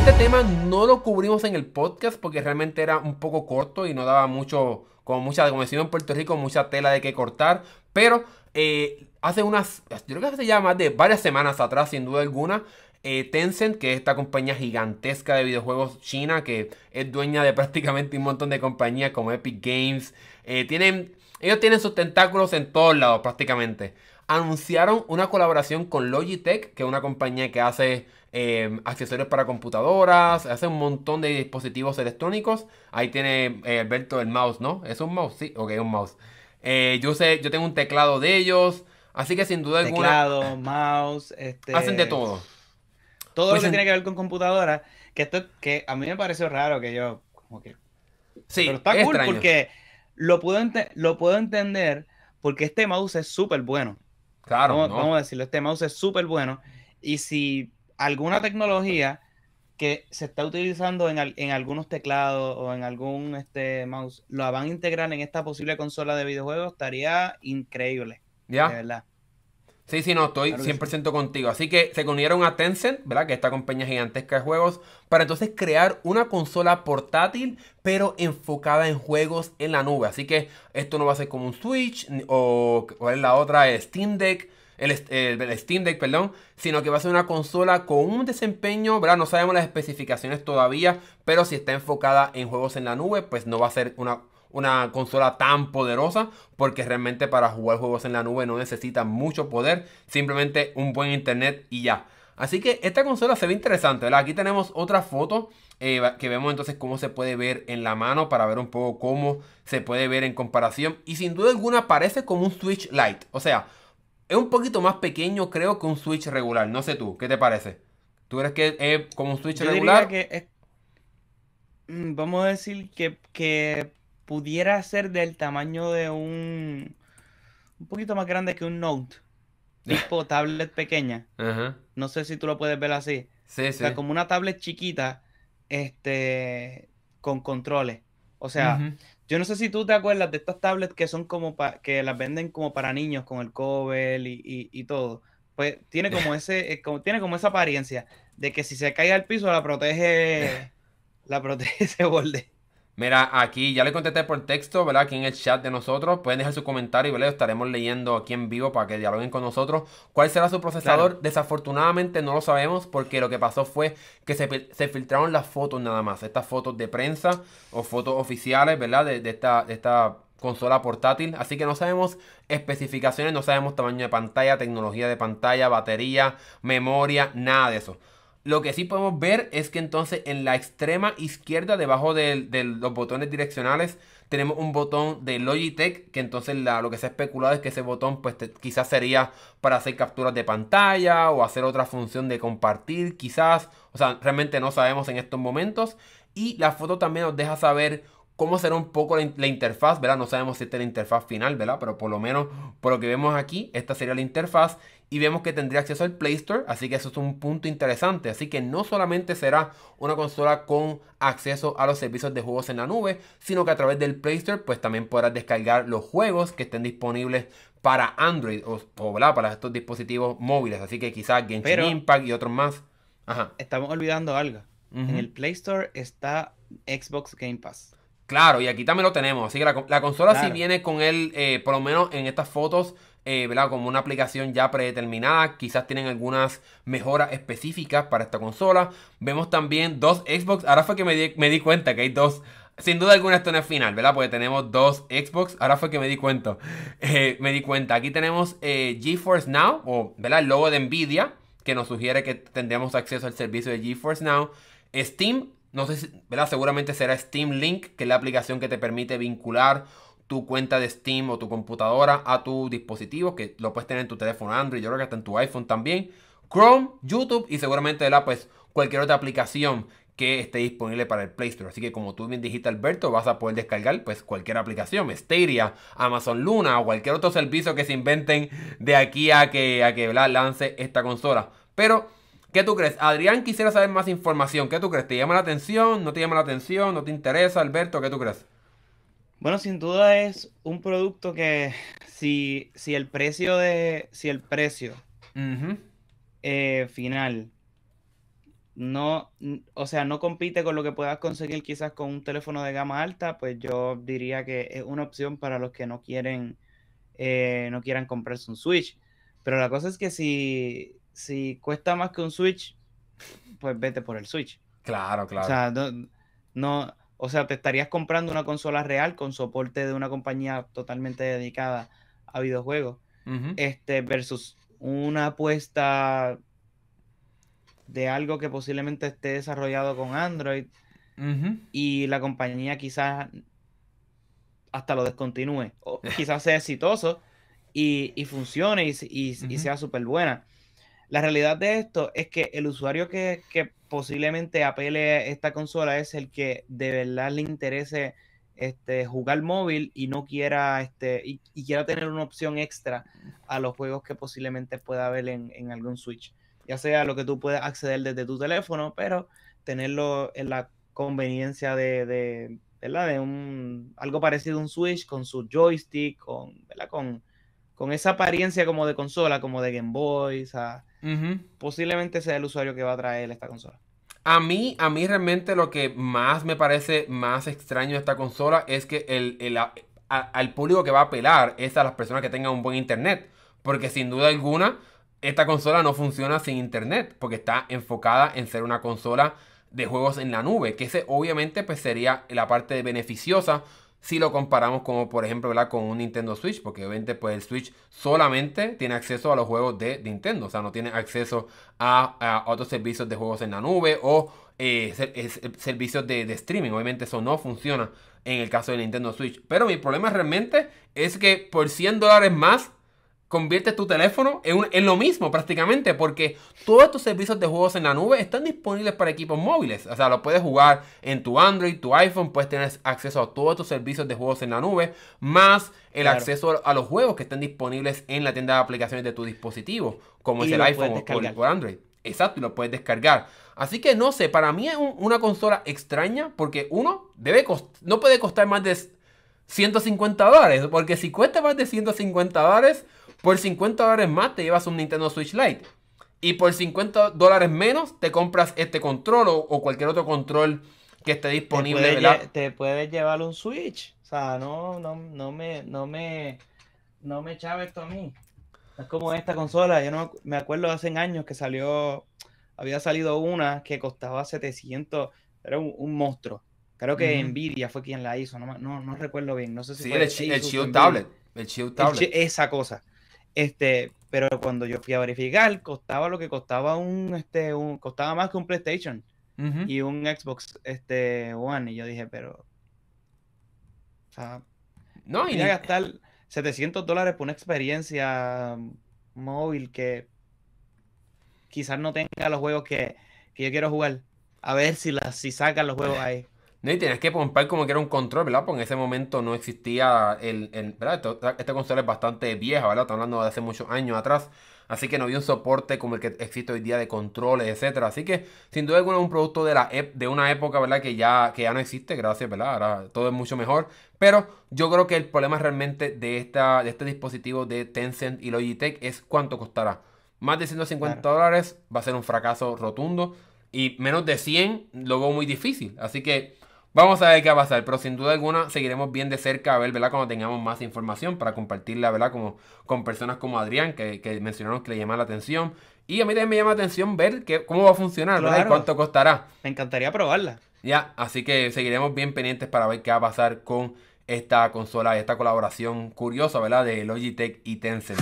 Este tema no lo cubrimos en el podcast porque realmente era un poco corto y no daba mucho, como mucha, como decimos en Puerto Rico, mucha tela de que cortar. Pero eh, hace unas, yo creo que hace ya más de varias semanas atrás, sin duda alguna, eh, Tencent, que es esta compañía gigantesca de videojuegos china, que es dueña de prácticamente un montón de compañías como Epic Games, eh, tienen, ellos tienen sus tentáculos en todos lados prácticamente. Anunciaron una colaboración con Logitech, que es una compañía que hace Em, accesorios para computadoras, hace un montón de dispositivos electrónicos. Ahí tiene eh, Alberto el mouse, ¿no? ¿Es un mouse? Sí, ok, un mouse. Eh, yo sé, yo tengo un teclado de ellos. Así que sin duda alguna. Teclado, mouse, este... Hacen de todo. Todo lo que tiene que ver con computadoras. Que esto que a mí me pareció raro que yo. Como Sí, Pero está cool porque lo puedo, lo puedo entender porque este mouse es súper bueno. Claro. Vamos, vamos a decirlo, este mouse es súper bueno. Y si alguna tecnología que se está utilizando en, algunos teclados o en algún este, mouse, lo van a integrar en esta posible consola de videojuegos, estaría increíble. Ya. De verdad. Sí, sí, no, estoy 100% contigo. Así que se unieron a Tencent, ¿verdad? Que esta compañía gigantesca de juegos, para entonces crear una consola portátil, pero enfocada en juegos en la nube. Así que esto no va a ser como un Switch o, la otra? Steam Deck. Eh, el, Steam Deck, perdón, sino que va a ser una consola con un desempeño, ¿verdad? No sabemos las especificaciones todavía, pero si está enfocada en juegos en la nube, pues no va a ser una, una consola tan poderosa porque realmente para jugar juegos en la nube no necesita mucho poder, simplemente un buen internet y ya. Así que esta consola se ve interesante, ¿verdad? Aquí tenemos otra foto eh, que vemos entonces cómo se puede ver en la mano para ver un poco cómo se puede ver en comparación. Y sin duda alguna parece como un Switch Lite. O sea, es un poquito más pequeño, creo, que un Switch regular. No sé tú, ¿qué te parece? ¿Tú crees que es como un Switch Yo regular? que es, mm, vamos a decir que, pudiera ser del tamaño de un. Un poquito más grande que un Note. Tipo tablet pequeña. No sé si tú lo puedes ver así. Sí, o sea, como una tablet chiquita, este, con controles. O sea, yo no sé si tú te acuerdas de estas tablets que son como que las venden como para niños con el cover y, todo. Pues tiene como ese, eh, como, tiene como esa apariencia de que si se cae al piso la protege, la protege ese borde. Mira, aquí ya le contesté por texto, ¿verdad? Aquí en el chat de nosotros. Pueden dejar su comentario, ¿verdad? Estaremos leyendo aquí en vivo para que dialoguen con nosotros. ¿Cuál será su procesador? Desafortunadamente no lo sabemos porque lo que pasó fue que se, filtraron las fotos nada más. Estas fotos de prensa o fotos oficiales, ¿verdad? De, esta, de esta consola portátil. Así que no sabemos especificaciones, no sabemos tamaño de pantalla, tecnología de pantalla, batería, memoria, nada de eso. Lo que sí podemos ver es que entonces en la extrema izquierda, debajo de, los botones direccionales, tenemos un botón de Logitech, que entonces la, lo que se ha especulado es que ese botón pues quizás sería para hacer capturas de pantalla o hacer otra función de compartir, quizás. O sea, realmente no sabemos en estos momentos. Y la foto también nos deja saber cómo será un poco la, interfaz, ¿verdad? No sabemos si esta es la interfaz final, ¿verdad? Pero por lo menos, por lo que vemos aquí, esta sería la interfaz y vemos que tendría acceso al Play Store, así que eso es un punto interesante. Así que no solamente será una consola con acceso a los servicios de juegos en la nube, sino que a través del Play Store pues también podrás descargar los juegos que estén disponibles para Android o, para estos dispositivos móviles, así que quizás Genshin Impact y otros más. Ajá. Estamos olvidando algo. En el Play Store está Xbox Game Pass. Claro, y aquí también lo tenemos. Así que la, consola sí viene con él, eh, por lo menos en estas fotos, eh, ¿verdad? Como una aplicación ya predeterminada. Quizás tienen algunas mejoras específicas para esta consola. Vemos también dos Xbox. Ahora fue que me di, cuenta que hay dos. Sin duda alguna esto no es final, ¿verdad? Porque tenemos dos Xbox. Ahora fue que me di cuenta. Eh, me di cuenta. Aquí tenemos GeForce Now, o, ¿verdad? El logo de Nvidia, que nos sugiere que tendremos acceso al servicio de GeForce Now. Steam no sé, si, ¿verdad? Seguramente será Steam Link, que es la aplicación que te permite vincular tu cuenta de Steam o tu computadora a tu dispositivo, que lo puedes tener en tu teléfono Android, yo creo que hasta en tu iPhone también. Chrome, YouTube y seguramente ¿verdad? pues cualquier otra aplicación que esté disponible para el Play Store. Así que como tú bien dijiste Alberto, vas a poder descargar pues cualquier aplicación, Stadia, Amazon Luna o cualquier otro servicio que se inventen de aquí a que, a que ¿verdad? lance esta consola. Pero ¿Qué tú crees? Adrián quisiera saber más información. ¿Qué tú crees? ¿Te llama la atención? ¿No te llama la atención? ¿No te interesa, Alberto? ¿Qué tú crees? Bueno, sin duda es un producto que si, si el precio de. Si el precio eh, final no, o sea, no compite con lo que puedas conseguir quizás con un teléfono de gama alta, pues yo diría que es una opción para los que no quieren, eh, no quieran comprarse un Switch. Pero la cosa es que si, si cuesta más que un Switch, pues vete por el Switch. Claro, claro. O sea, no, o sea, te estarías comprando una consola real con soporte de una compañía totalmente dedicada a videojuegos. Este, versus una apuesta de algo que posiblemente esté desarrollado con Android y la compañía quizás hasta lo descontinúe. O quizás sea exitoso y, funcione y, sea súper buena. La realidad de esto es que el usuario que, posiblemente apele esta consola es el que de verdad le interese este, jugar móvil y no quiera este, y, quiera tener una opción extra a los juegos que posiblemente pueda haber en, algún Switch. Ya sea lo que tú puedes acceder desde tu teléfono, pero tenerlo en la conveniencia de, ¿verdad? de un, algo parecido a un Switch con su joystick, con, con con esa apariencia como de consola, como de Game Boy, posiblemente sea el usuario que va a traer esta consola. A mí, a mí realmente lo que más me parece más extraño de esta consola es que el, el al público que va a apelar es a las personas que tengan un buen internet. Porque sin duda alguna, esta consola no funciona sin internet, porque está enfocada en ser una consola de juegos en la nube, que ese obviamente pues sería la parte beneficiosa si lo comparamos como por ejemplo ¿verdad? con un Nintendo Switch, porque obviamente pues el Switch solamente tiene acceso a los juegos de Nintendo, o sea, no tiene acceso a, otros servicios de juegos en la nube o eh, eh, servicios de, streaming, obviamente eso no funciona en el caso de Nintendo Switch, pero mi problema realmente es que por 100 dólares más conviertes tu teléfono en, lo mismo prácticamente, porque todos tus servicios de juegos en la nube están disponibles para equipos móviles. O sea, lo puedes jugar en tu Android, tu iPhone, puedes tener acceso a todos tus servicios de juegos en la nube, más el acceso a los juegos que están disponibles en la tienda de aplicaciones de tu dispositivo, como es el iPhone o por Android. Exacto, y lo puedes descargar. Así que no sé, para mí es una consola extraña porque uno debe no puede costar más de 150 dólares, porque si cuesta más de 150 dólares, por 50 dólares más te llevas un Nintendo Switch Lite. Y por 50 dólares menos te compras este control o, cualquier otro control que esté disponible. Te puedes, te puedes llevar un Switch. O sea, no, no, no me, no me, no me echaba esto a mí. Es como esta consola. Yo no me acuerdo hace años que salió, había salido una que costaba 700. Era un, monstruo. Creo que Nvidia fue quien la hizo. No, no, no recuerdo bien. No sé si el, el, Tablet. El Shield Tablet. esa cosa. Este, pero cuando yo fui a verificar, costaba lo que costaba un, este, un, costaba más que un PlayStation y un Xbox este, One. Y yo dije, pero. no, y. a gastar 700 dólares por una experiencia móvil que quizás no tenga los juegos que, yo quiero jugar. A ver si, las si sacan los juegos ahí. No, y tienes que pompar como que era un control, ¿verdad? Porque en ese momento no existía el. ¿Verdad? esta es bastante vieja, ¿verdad? Estamos hablando de hace muchos años atrás. Así que no había un soporte como el que existe hoy día de controles, etcétera. Así que, sin duda alguna, es un producto de, la de una época, ¿verdad? Que ya, que ya no existe, gracias, ¿verdad? Ahora todo es mucho mejor. Pero yo creo que el problema realmente de, esta, de este dispositivo de Tencent y Logitech es cuánto costará. Más de 150 dólares va a ser un fracaso rotundo. Y menos de 100 lo veo muy difícil. Así que Vamos a ver qué va a pasar, pero sin duda alguna seguiremos bien de cerca, a ver, ¿verdad? Cuando tengamos más información para compartirla, ¿verdad? Como, con personas como Adrián, que, mencionaron que le llama la atención. Y a mí también me llama la atención ver cómo va a funcionar, ¿verdad? Y cuánto costará. Me encantaría probarla. Ya, así que seguiremos bien pendientes para ver qué va a pasar con esta consola y esta colaboración curiosa, ¿verdad? De Logitech y Tencent.